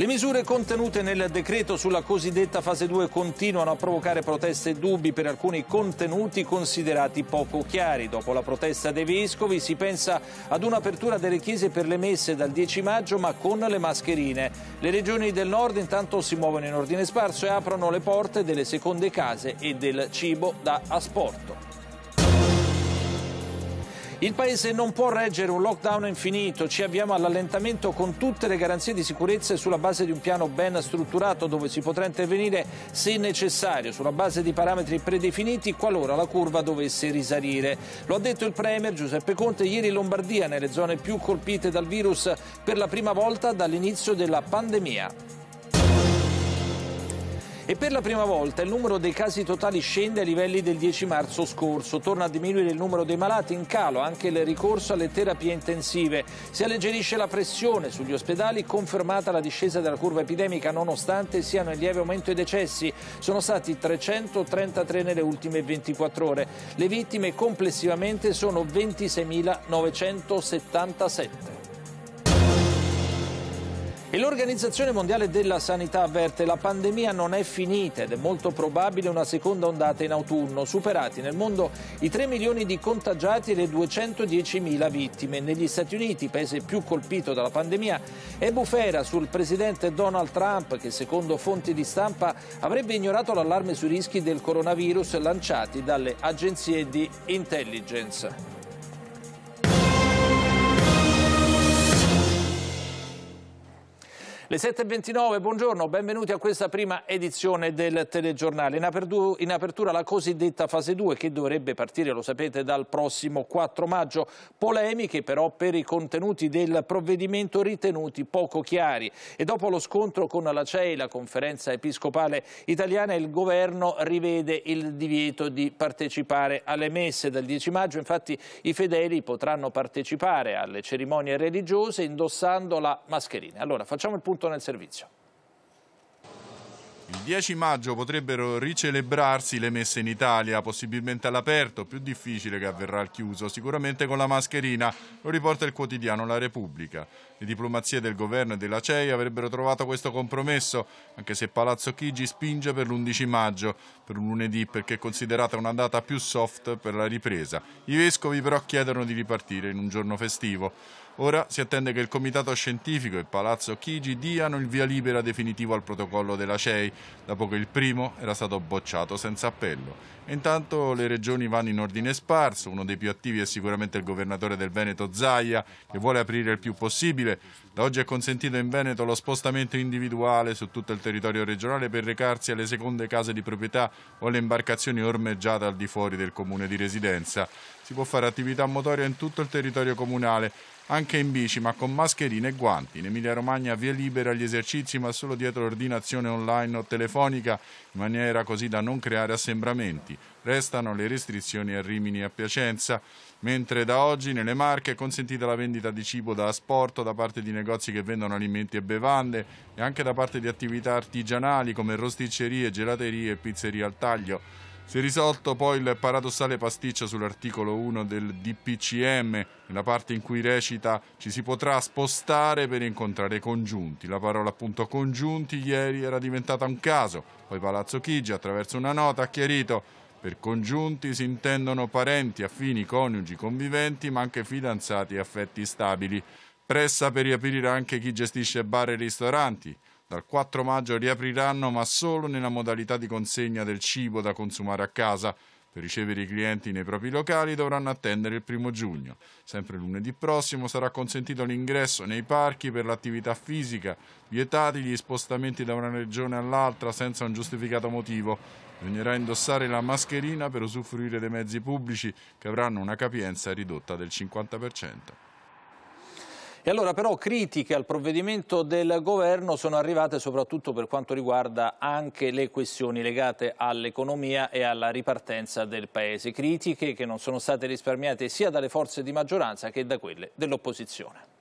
Le misure contenute nel decreto sulla cosiddetta fase 2 continuano a provocare proteste e dubbi per alcuni contenuti considerati poco chiari. Dopo la protesta dei vescovi si pensa ad un'apertura delle chiese per le messe dal 10 maggio ma con le mascherine. Le regioni del nord intanto si muovono in ordine sparso e aprono le porte delle seconde case e del cibo da asporto. Il Paese non può reggere un lockdown infinito, ci avviamo all'allentamento con tutte le garanzie di sicurezza e sulla base di un piano ben strutturato dove si potrà intervenire se necessario, sulla base di parametri predefiniti qualora la curva dovesse risalire. Lo ha detto il Premier Giuseppe Conte ieri in Lombardia, nelle zone più colpite dal virus, per la prima volta dall'inizio della pandemia e per la prima volta il numero dei casi totali scende ai livelli del 10 marzo scorso. Torna a diminuire il numero dei malati in calo, anche il ricorso alle terapie intensive. Si alleggerisce la pressione sugli ospedali, confermata la discesa della curva epidemica nonostante siano in lieve aumento i decessi. Sono stati 333 nelle ultime 24 ore. Le vittime complessivamente sono 26.977. E l'Organizzazione Mondiale della Sanità avverte la pandemia non è finita ed è molto probabile una seconda ondata in autunno, superati nel mondo i 3 milioni di contagiati e le 210 mila vittime. Negli Stati Uniti, paese più colpito dalla pandemia, è bufera sul presidente Donald Trump che secondo fonti di stampa avrebbe ignorato l'allarme sui rischi del coronavirus lanciati dalle agenzie di intelligence. Le 7.29, buongiorno, benvenuti a questa prima edizione del telegiornale. In, apertura la cosiddetta fase 2 che dovrebbe partire, lo sapete, dal prossimo 4 maggio. Polemiche però per i contenuti del provvedimento ritenuti poco chiari. E dopo lo scontro con la CEI, la conferenza episcopale italiana, il governo rivede il divieto di partecipare alle messe. Dal 10 maggio infatti i fedeli potranno partecipare alle cerimonie religiose indossando la mascherina. Allora facciamo il punto appunto nel servizio. Il 10 maggio potrebbero ricelebrarsi le messe in Italia, possibilmente all'aperto, più difficile che avverrà al chiuso, sicuramente con la mascherina, lo riporta il quotidiano La Repubblica. Le diplomazie del governo e della CEI avrebbero trovato questo compromesso, anche se Palazzo Chigi spinge per l'11 maggio, per un lunedì, perché è considerata una data più soft per la ripresa. I vescovi però chiedono di ripartire in un giorno festivo. Ora si attende che il Comitato Scientifico e il Palazzo Chigi diano il via libera definitivo al protocollo della CEI, dopo che il primo era stato bocciato senza appello. Intanto le regioni vanno in ordine sparso, uno dei più attivi è sicuramente il governatore del Veneto Zaia che vuole aprire il più possibile. Da oggi è consentito in Veneto lo spostamento individuale su tutto il territorio regionale per recarsi alle seconde case di proprietà o alle imbarcazioni ormeggiate al di fuori del comune di residenza. Si può fare attività motoria in tutto il territorio comunale anche in bici ma con mascherine e guanti. In Emilia Romagna via libera agli esercizi ma solo dietro ordinazione online o telefonica in maniera così da non creare assembramenti. Restano le restrizioni a Rimini e a Piacenza, mentre da oggi nelle Marche è consentita la vendita di cibo da asporto da parte di negozi che vendono alimenti e bevande e anche da parte di attività artigianali come rosticcerie, gelaterie e pizzerie al taglio. Si è risolto poi il paradossale pasticcio sull'articolo 1 del DPCM, nella parte in cui recita ci si potrà spostare per incontrare congiunti. La parola appunto congiunti ieri era diventata un caso, poi Palazzo Chigi attraverso una nota ha chiarito per congiunti si intendono parenti, affini, coniugi, conviventi, ma anche fidanzati e affetti stabili. Pressa per riaprire anche chi gestisce bar e ristoranti. Dal 4 maggio riapriranno ma solo nella modalità di consegna del cibo da consumare a casa. Per ricevere i clienti nei propri locali dovranno attendere il primo giugno. Sempre lunedì prossimo sarà consentito l'ingresso nei parchi per l'attività fisica, vietati gli spostamenti da una regione all'altra senza un giustificato motivo. Bisognerà indossare la mascherina per usufruire dei mezzi pubblici che avranno una capienza ridotta del 50%. E allora però critiche al provvedimento del governo sono arrivate soprattutto per quanto riguarda anche le questioni legate all'economia e alla ripartenza del Paese. Critiche che non sono state risparmiate sia dalle forze di maggioranza che da quelle dell'opposizione.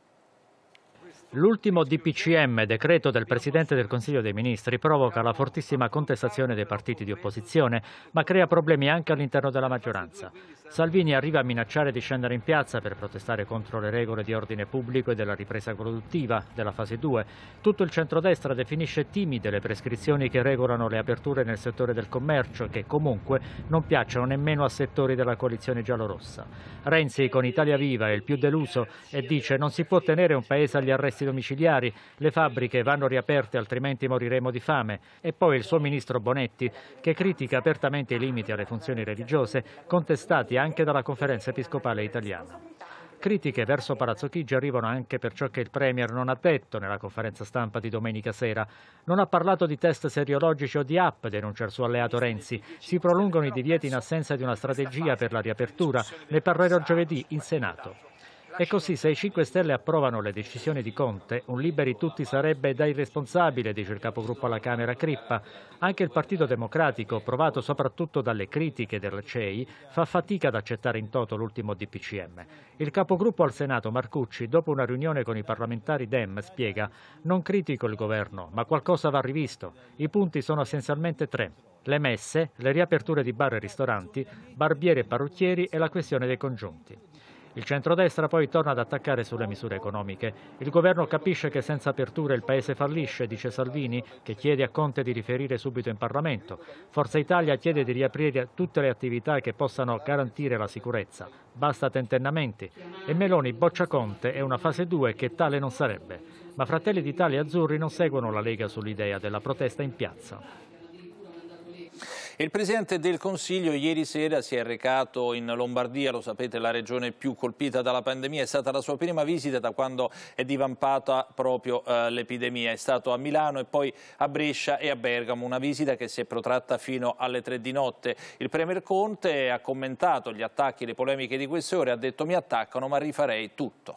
L'ultimo DPCM, decreto del Presidente del Consiglio dei Ministri, provoca la fortissima contestazione dei partiti di opposizione, ma crea problemi anche all'interno della maggioranza. Salvini arriva a minacciare di scendere in piazza per protestare contro le regole di ordine pubblico e della ripresa produttiva della fase 2. Tutto il centrodestra definisce timide le prescrizioni che regolano le aperture nel settore del commercio che comunque non piacciono nemmeno a settori della coalizione giallorossa. Renzi con Italia Viva è il più deluso e dice non si può tenere un paese agli arresti arresti domiciliari, le fabbriche vanno riaperte altrimenti moriremo di fame e poi il suo ministro Bonetti che critica apertamente i limiti alle funzioni religiose contestati anche dalla conferenza episcopale italiana. Critiche verso Palazzo Chigi arrivano anche per ciò che il Premier non ha detto nella conferenza stampa di domenica sera. Non ha parlato di test seriologici o di app, denuncia il suo alleato Renzi. Si prolungano i divieti in assenza di una strategia per la riapertura. Ne parlerò giovedì in Senato. E così se i 5 Stelle approvano le decisioni di Conte, un liberi tutti sarebbe da irresponsabile, dice il capogruppo alla Camera Crippa. Anche il Partito Democratico, provato soprattutto dalle critiche del CEI, fa fatica ad accettare in toto l'ultimo DPCM. Il capogruppo al Senato Marcucci, dopo una riunione con i parlamentari Dem, spiega «Non critico il governo, ma qualcosa va rivisto. I punti sono essenzialmente tre» le messe, le riaperture di bar e ristoranti, barbieri e parrucchieri e la questione dei congiunti. Il centrodestra poi torna ad attaccare sulle misure economiche. Il governo capisce che senza aperture il paese fallisce, dice Salvini, che chiede a Conte di riferire subito in Parlamento. Forza Italia chiede di riaprire tutte le attività che possano garantire la sicurezza. Basta tentennamenti. E Meloni boccia Conte e una fase 2 che tale non sarebbe. Ma Fratelli d'Italia e Azzurri non seguono la Lega sull'idea della protesta in piazza. Il Presidente del Consiglio ieri sera si è recato in Lombardia, lo sapete la regione più colpita dalla pandemia, è stata la sua prima visita da quando è divampata proprio eh, l'epidemia, è stato a Milano e poi a Brescia e a Bergamo, una visita che si è protratta fino alle tre di notte. Il Premier Conte ha commentato gli attacchi, le polemiche di queste ore, ha detto mi attaccano ma rifarei tutto.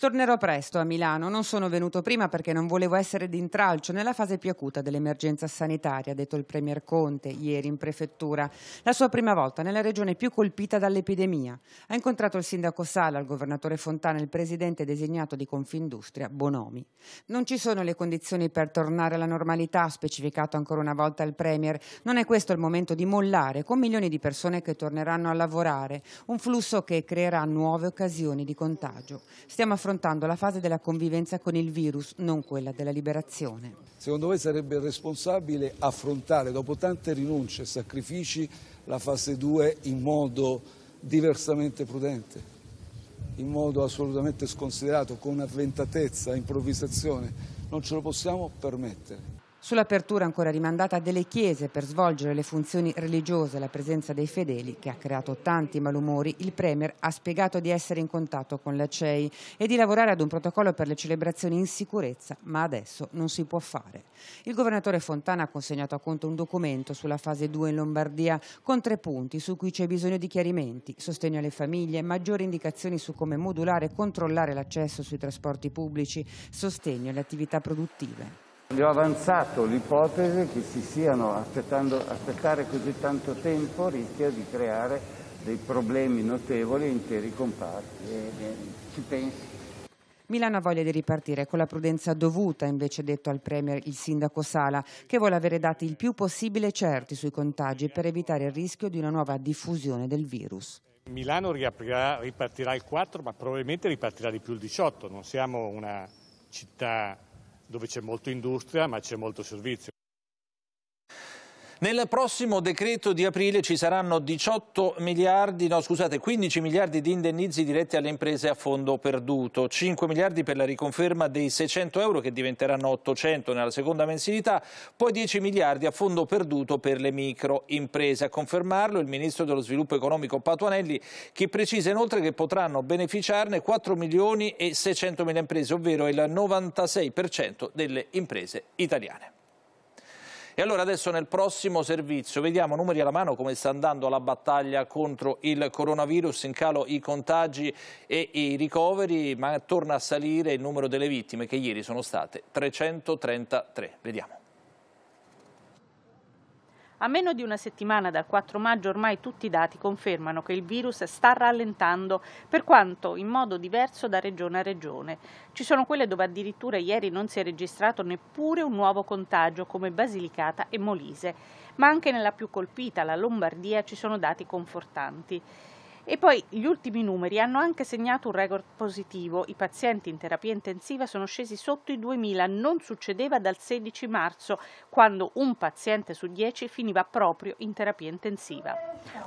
Tornerò presto a Milano, non sono venuto prima perché non volevo essere d'intralcio nella fase più acuta dell'emergenza sanitaria, ha detto il Premier Conte ieri in prefettura, la sua prima volta nella regione più colpita dall'epidemia. Ha incontrato il sindaco Sala, il governatore Fontana e il presidente designato di Confindustria, Bonomi. Non ci sono le condizioni per tornare alla normalità, ha specificato ancora una volta il Premier. Non è questo il momento di mollare con milioni di persone che torneranno a lavorare, un flusso che creerà nuove occasioni di contagio. Stiamo affrontando affrontando la fase della convivenza con il virus, non quella della liberazione. Secondo voi sarebbe responsabile affrontare, dopo tante rinunce e sacrifici, la fase 2 in modo diversamente prudente, in modo assolutamente sconsiderato, con avventatezza, improvvisazione? Non ce lo possiamo permettere sull'apertura ancora rimandata delle chiese per svolgere le funzioni religiose la presenza dei fedeli, che ha creato tanti malumori, il Premier ha spiegato di essere in contatto con la CEI e di lavorare ad un protocollo per le celebrazioni in sicurezza, ma adesso non si può fare. Il governatore Fontana ha consegnato a conto un documento sulla fase 2 in Lombardia con tre punti su cui c'è bisogno di chiarimenti, sostegno alle famiglie, maggiori indicazioni su come modulare e controllare l'accesso sui trasporti pubblici, sostegno alle attività produttive. Gli ho avanzato l'ipotesi che si siano aspettare così tanto tempo rischia di creare dei problemi notevoli in interi comparti. E, e, ci pensi. Milano ha voglia di ripartire con la prudenza dovuta, invece detto al Premier il sindaco Sala, che vuole avere dati il più possibile certi sui contagi per evitare il rischio di una nuova diffusione del virus. Milano ripartirà il 4, ma probabilmente ripartirà di più il 18. Non siamo una città dove c'è molta industria ma c'è molto servizio. Nel prossimo decreto di aprile ci saranno miliardi, no, scusate, 15 miliardi di indennizi diretti alle imprese a fondo perduto, 5 miliardi per la riconferma dei 600 euro che diventeranno 800 nella seconda mensilità, poi 10 miliardi a fondo perduto per le microimprese. A confermarlo il Ministro dello Sviluppo Economico Patuanelli che precisa inoltre che potranno beneficiarne 4 milioni e 600 mila imprese, ovvero il 96% delle imprese italiane. E allora adesso nel prossimo servizio vediamo numeri alla mano come sta andando la battaglia contro il coronavirus, in calo i contagi e i ricoveri, ma torna a salire il numero delle vittime che ieri sono state 333. Vediamo. A meno di una settimana dal 4 maggio ormai tutti i dati confermano che il virus sta rallentando, per quanto in modo diverso da regione a regione. Ci sono quelle dove addirittura ieri non si è registrato neppure un nuovo contagio come Basilicata e Molise, ma anche nella più colpita, la Lombardia, ci sono dati confortanti. E poi gli ultimi numeri hanno anche segnato un record positivo, i pazienti in terapia intensiva sono scesi sotto i 2000, non succedeva dal 16 marzo, quando un paziente su 10 finiva proprio in terapia intensiva.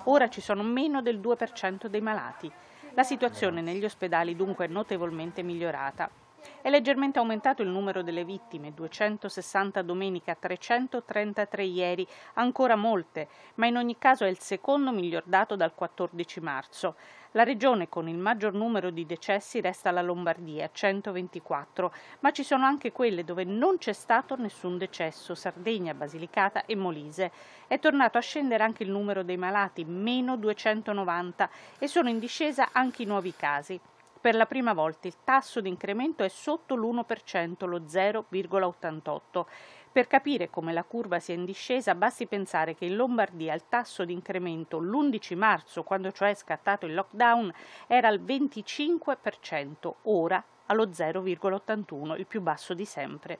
Ora ci sono meno del 2% dei malati. La situazione negli ospedali dunque è notevolmente migliorata. È leggermente aumentato il numero delle vittime, 260 domenica, 333 ieri, ancora molte, ma in ogni caso è il secondo miglior dato dal 14 marzo. La regione con il maggior numero di decessi resta la Lombardia, 124, ma ci sono anche quelle dove non c'è stato nessun decesso, Sardegna, Basilicata e Molise. È tornato a scendere anche il numero dei malati, meno 290, e sono in discesa anche i nuovi casi. Per la prima volta il tasso di incremento è sotto l'1%, lo 0,88. Per capire come la curva sia in discesa basti pensare che in Lombardia il tasso di incremento l'11 marzo, quando cioè è scattato il lockdown, era al 25%, ora allo 0,81, il più basso di sempre.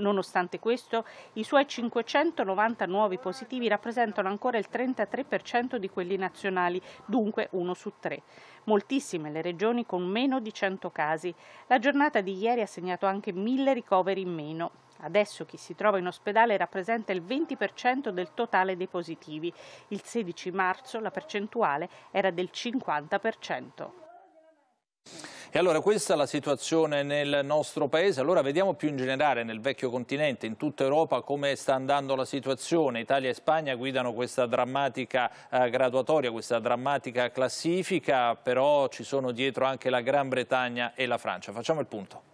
Nonostante questo, i suoi 590 nuovi positivi rappresentano ancora il 33% di quelli nazionali, dunque uno su tre. Moltissime le regioni con meno di 100 casi. La giornata di ieri ha segnato anche mille ricoveri in meno. Adesso chi si trova in ospedale rappresenta il 20% del totale dei positivi. Il 16 marzo la percentuale era del 50%. E allora questa è la situazione nel nostro paese, allora vediamo più in generale nel vecchio continente, in tutta Europa come sta andando la situazione, Italia e Spagna guidano questa drammatica eh, graduatoria, questa drammatica classifica, però ci sono dietro anche la Gran Bretagna e la Francia, facciamo il punto.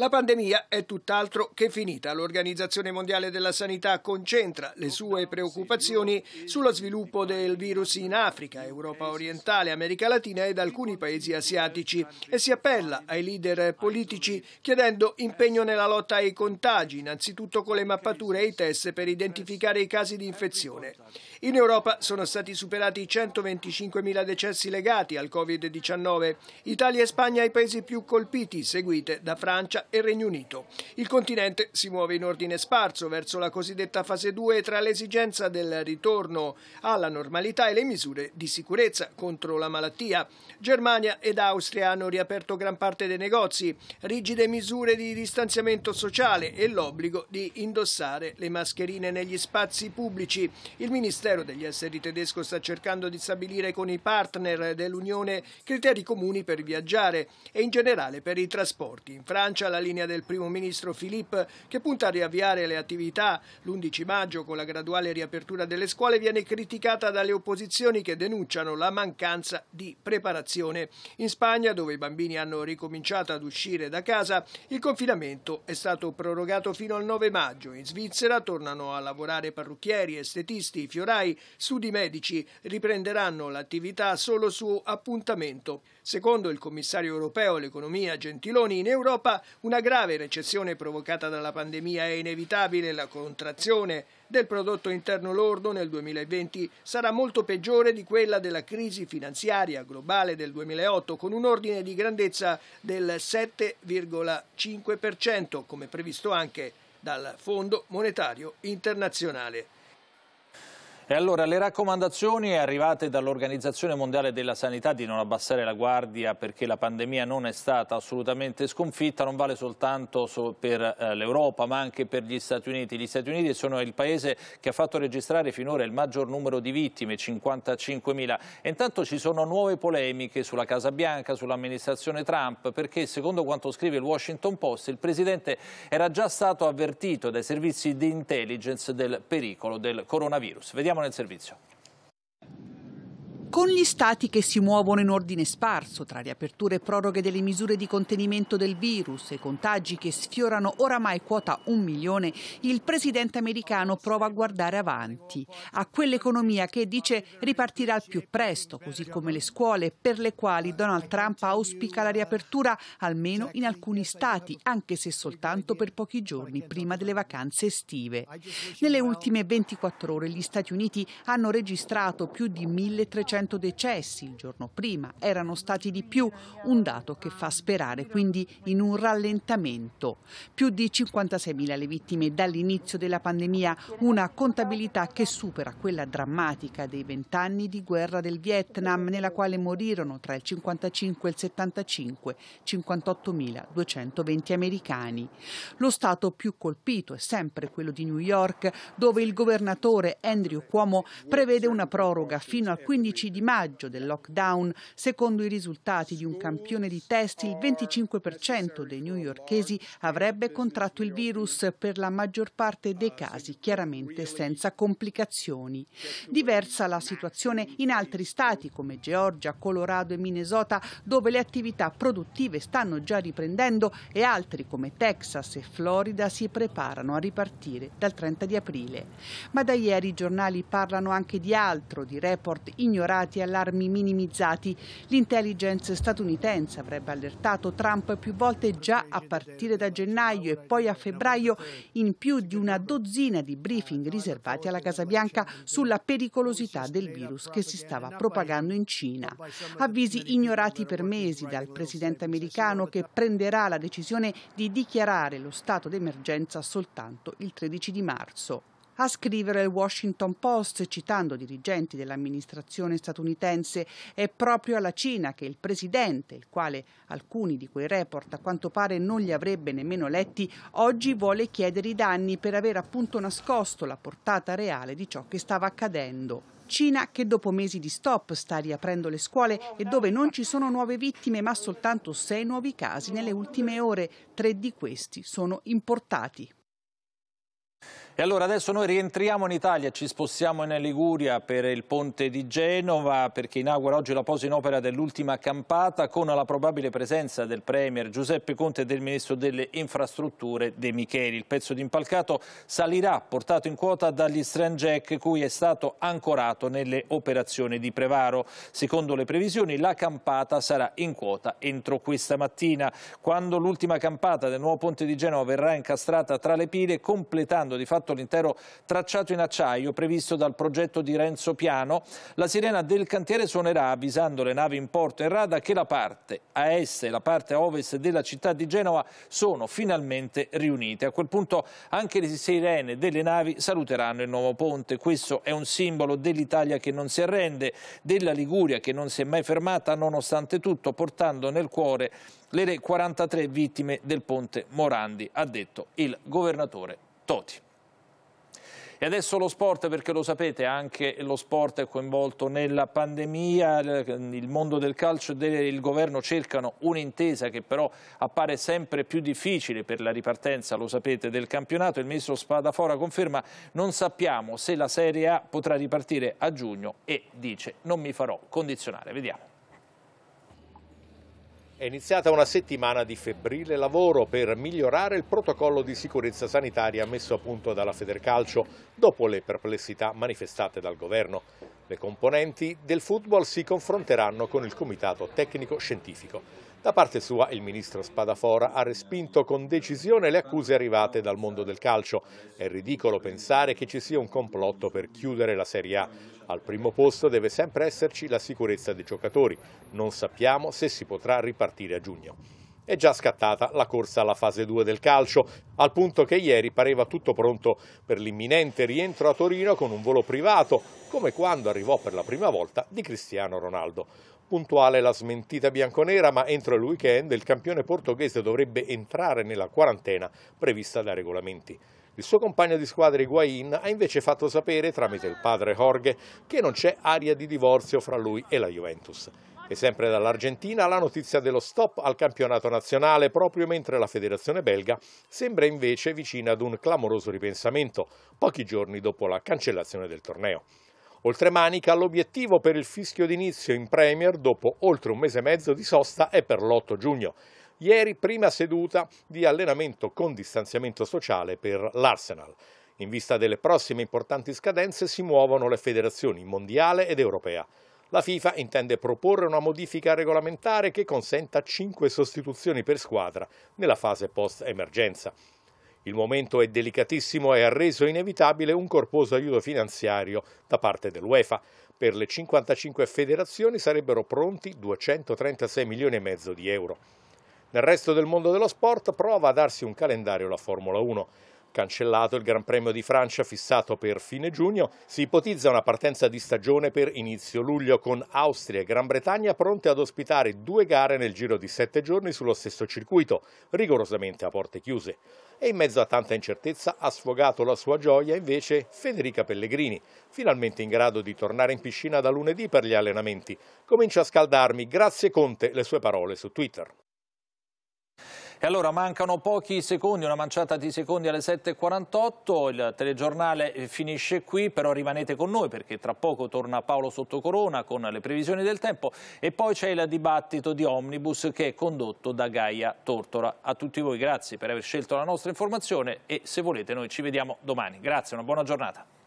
La pandemia è tutt'altro che finita. L'Organizzazione Mondiale della Sanità concentra le sue preoccupazioni sullo sviluppo del virus in Africa, Europa orientale, America Latina ed alcuni paesi asiatici e si appella ai leader politici chiedendo impegno nella lotta ai contagi, innanzitutto con le mappature e i test per identificare i casi di infezione. In Europa sono stati superati i 125.000 decessi legati al Covid-19. Italia e Spagna i paesi più colpiti, seguite da Francia e Regno Unito. Il continente si muove in ordine sparso verso la cosiddetta fase 2 tra l'esigenza del ritorno alla normalità e le misure di sicurezza contro la malattia. Germania ed Austria hanno riaperto gran parte dei negozi, rigide misure di distanziamento sociale e l'obbligo di indossare le mascherine negli spazi pubblici. Il ministero Ministero degli Esseri tedesco sta cercando di stabilire con i partner dell'Unione criteri comuni per viaggiare e in generale per i trasporti. In Francia la linea del primo ministro Philippe che punta a riavviare le attività l'11 maggio con la graduale riapertura delle scuole viene criticata dalle opposizioni che denunciano la mancanza di preparazione. In Spagna, dove i bambini hanno ricominciato ad uscire da casa, il confinamento è stato prorogato fino al 9 maggio. In Svizzera tornano a lavorare parrucchieri, estetisti, fiorati SAI, studi medici riprenderanno l'attività solo su appuntamento. Secondo il commissario europeo all'economia Gentiloni, in Europa una grave recessione provocata dalla pandemia è inevitabile, la contrazione del prodotto interno lordo nel 2020 sarà molto peggiore di quella della crisi finanziaria globale del 2008 con un ordine di grandezza del 7,5% come previsto anche dal Fondo Monetario Internazionale. E allora le raccomandazioni arrivate dall'Organizzazione Mondiale della Sanità di non abbassare la guardia perché la pandemia non è stata assolutamente sconfitta non vale soltanto per eh, l'Europa ma anche per gli Stati Uniti. Gli Stati Uniti sono il paese che ha fatto registrare finora il maggior numero di vittime, 55.000. E intanto ci sono nuove polemiche sulla Casa Bianca, sull'amministrazione Trump perché secondo quanto scrive il Washington Post il Presidente era già stato avvertito dai servizi di intelligence del pericolo del coronavirus. Vediamo nel servizio con gli stati che si muovono in ordine sparso tra riaperture e proroghe delle misure di contenimento del virus e contagi che sfiorano oramai quota un milione, il presidente americano prova a guardare avanti, a quell'economia che dice ripartirà al più presto, così come le scuole per le quali Donald Trump auspica la riapertura almeno in alcuni stati, anche se soltanto per pochi giorni prima delle vacanze estive. Nelle ultime 24 ore gli Stati Uniti hanno registrato più di 1300 300 decessi il giorno prima, erano stati di più, un dato che fa sperare quindi in un rallentamento. Più di 56.000 le vittime dall'inizio della pandemia, una contabilità che supera quella drammatica dei vent'anni di guerra del Vietnam, nella quale morirono tra il 55 e il 75 58.220 americani. Lo stato più colpito è sempre quello di New York, dove il governatore Andrew Cuomo prevede una proroga fino al 15 di maggio del lockdown. Secondo i risultati di un campione di test, il 25% dei newyorkesi avrebbe contratto il virus, per la maggior parte dei casi chiaramente senza complicazioni. Diversa la situazione in altri stati come Georgia, Colorado e Minnesota, dove le attività produttive stanno già riprendendo e altri come Texas e Florida si preparano a ripartire dal 30 di aprile. Ma da ieri i giornali parlano anche di altro, di report ignorati limitati, allarmi minimizzati. L'intelligence statunitense avrebbe allertato Trump più volte già a partire da gennaio e poi a febbraio in più di una dozzina di briefing riservati alla Casa Bianca sulla pericolosità del virus che si stava propagando in Cina. Avvisi ignorati per mesi dal presidente americano che prenderà la decisione di dichiarare lo stato d'emergenza soltanto il 13 di marzo a scrivere il Washington Post citando dirigenti dell'amministrazione statunitense. È proprio alla Cina che il presidente, il quale alcuni di quei report a quanto pare non li avrebbe nemmeno letti, oggi vuole chiedere i danni per aver appunto nascosto la portata reale di ciò che stava accadendo. Cina che dopo mesi di stop sta riaprendo le scuole e dove non ci sono nuove vittime ma soltanto sei nuovi casi nelle ultime ore. Tre di questi sono importati. E allora adesso noi rientriamo in Italia, ci spostiamo in Liguria per il ponte di Genova perché inaugura oggi la posa in opera dell'ultima campata con la probabile presenza del Premier Giuseppe Conte e del Ministro delle Infrastrutture De Micheli. Il pezzo di impalcato salirà portato in quota dagli Strand Jack cui è stato ancorato nelle operazioni di Prevaro. Secondo le previsioni la campata sarà in quota entro questa mattina. Quando l'ultima campata del nuovo ponte di Genova verrà incastrata tra le pile completando di fatto fatto l'intero tracciato in acciaio previsto dal progetto di Renzo Piano, la sirena del cantiere suonerà avvisando le navi in porto e rada che la parte a est e la parte a ovest della città di Genova sono finalmente riunite. A quel punto anche le sirene delle navi saluteranno il nuovo ponte. Questo è un simbolo dell'Italia che non si arrende, della Liguria che non si è mai fermata nonostante tutto, portando nel cuore le 43 vittime del ponte Morandi, ha detto il governatore Toti. E adesso lo sport, perché lo sapete, anche lo sport è coinvolto nella pandemia, il mondo del calcio e il governo cercano un'intesa che però appare sempre più difficile per la ripartenza, lo sapete, del campionato. Il ministro Spadafora conferma non sappiamo se la Serie A potrà ripartire a giugno e dice non mi farò condizionare. Vediamo. È iniziata una settimana di febbrile lavoro per migliorare il protocollo di sicurezza sanitaria messo a punto dalla Federcalcio dopo le perplessità manifestate dal governo. Le componenti del football si confronteranno con il comitato tecnico-scientifico. Da parte sua il ministro Spadafora ha respinto con decisione le accuse arrivate dal mondo del calcio. È ridicolo pensare che ci sia un complotto per chiudere la Serie A. Al primo posto deve sempre esserci la sicurezza dei giocatori. Non sappiamo se si potrà ripartire a giugno. È già scattata la corsa alla fase 2 del calcio, al punto che ieri pareva tutto pronto per l'imminente rientro a Torino con un volo privato, come quando arrivò per la prima volta di Cristiano Ronaldo. Puntuale la smentita bianconera, ma entro il weekend il campione portoghese dovrebbe entrare nella quarantena prevista dai regolamenti. Il suo compagno di squadra Higuain ha invece fatto sapere tramite il padre Jorge che non c'è aria di divorzio fra lui e la Juventus. E sempre dall'Argentina la notizia dello stop al campionato nazionale, proprio mentre la federazione belga sembra invece vicina ad un clamoroso ripensamento, pochi giorni dopo la cancellazione del torneo. Oltre Manica, l'obiettivo per il fischio d'inizio in Premier dopo oltre un mese e mezzo di sosta è per l'8 giugno. Ieri prima seduta di allenamento con distanziamento sociale per l'Arsenal. In vista delle prossime importanti scadenze si muovono le federazioni mondiale ed europea. La FIFA intende proporre una modifica regolamentare che consenta 5 sostituzioni per squadra nella fase post-emergenza. Il momento è delicatissimo e ha reso inevitabile un corposo aiuto finanziario da parte dell'UEFA. Per le 55 federazioni sarebbero pronti 236 milioni e mezzo di euro. Nel resto del mondo dello sport prova a darsi un calendario la Formula 1. Cancellato il Gran Premio di Francia fissato per fine giugno, si ipotizza una partenza di stagione per inizio luglio con Austria e Gran Bretagna pronte ad ospitare due gare nel giro di sette giorni sullo stesso circuito, rigorosamente a porte chiuse. E in mezzo a tanta incertezza ha sfogato la sua gioia invece Federica Pellegrini, finalmente in grado di tornare in piscina da lunedì per gli allenamenti. Comincia a scaldarmi, grazie Conte, le sue parole su Twitter. E allora mancano pochi secondi, una manciata di secondi alle 7.48, il telegiornale finisce qui, però rimanete con noi perché tra poco torna Paolo Sottocorona con le previsioni del tempo e poi c'è il dibattito di Omnibus che è condotto da Gaia Tortora. A tutti voi grazie per aver scelto la nostra informazione e se volete noi ci vediamo domani. Grazie, una buona giornata.